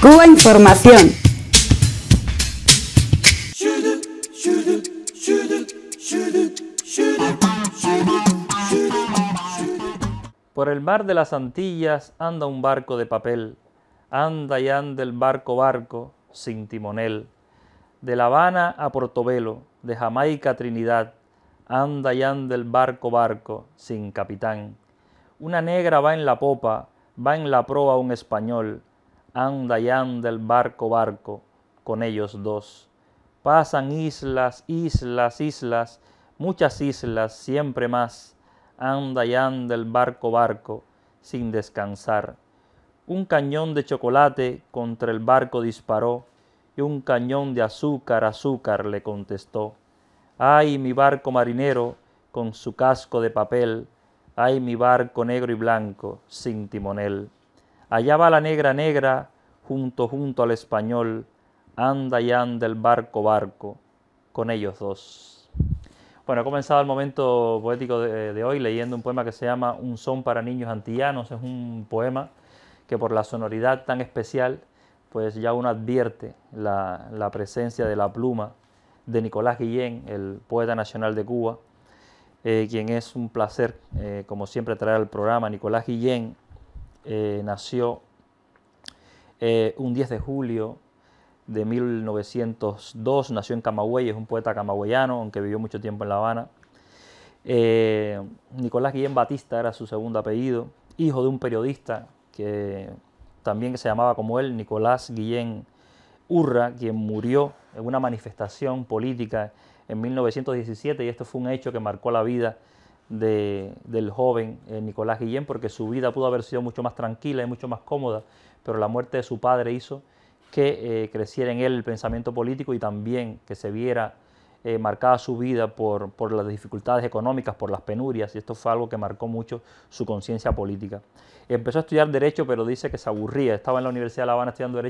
Cuba Información. Por el mar de las Antillas anda un barco de papel, anda y anda el barco barco sin timonel. De La Habana a Portobelo, de Jamaica a Trinidad, anda y anda el barco barco sin capitán. Una negra va en la popa, va en la proa un español, anda y anda el barco, barco, con ellos dos. Pasan islas, islas, islas, muchas islas, siempre más, anda y anda el barco, barco, sin descansar. Un cañón de chocolate contra el barco disparó, y un cañón de azúcar, azúcar le contestó. Ay, mi barco marinero, con su casco de papel, ay, mi barco negro y blanco, sin timonel. Allá va la negra negra, junto junto al español, anda y anda el barco barco, con ellos dos. Bueno, he comenzado el momento poético de, hoy leyendo un poema que se llama Un son para niños antillanos. Es un poema que por la sonoridad tan especial, pues ya uno advierte la, presencia de la pluma de Nicolás Guillén, el poeta nacional de Cuba, eh, quien es un placer, eh, como siempre, traer al programa. Nicolás Guillén eh, nació eh, un 10 de julio de 1902, nació en Camagüey, es un poeta camagüeyano, aunque vivió mucho tiempo en La Habana. Eh, Nicolás Guillén Batista era su segundo apellido, hijo de un periodista que también se llamaba como él, Nicolás Guillén Urra, quien murió en una manifestación política en 1917 y esto fue un hecho que marcó la vida del joven eh, Nicolás Guillén, porque su vida pudo haber sido mucho más tranquila y mucho más cómoda, pero la muerte de su padre hizo que eh, creciera en él el pensamiento político y también que se viera eh, marcada su vida por, por, las dificultades económicas, por las penurias, y esto fue algo que marcó mucho su conciencia política. Empezó a estudiar Derecho, pero dice que se aburría, estaba en la Universidad de La Habana estudiando Derecho.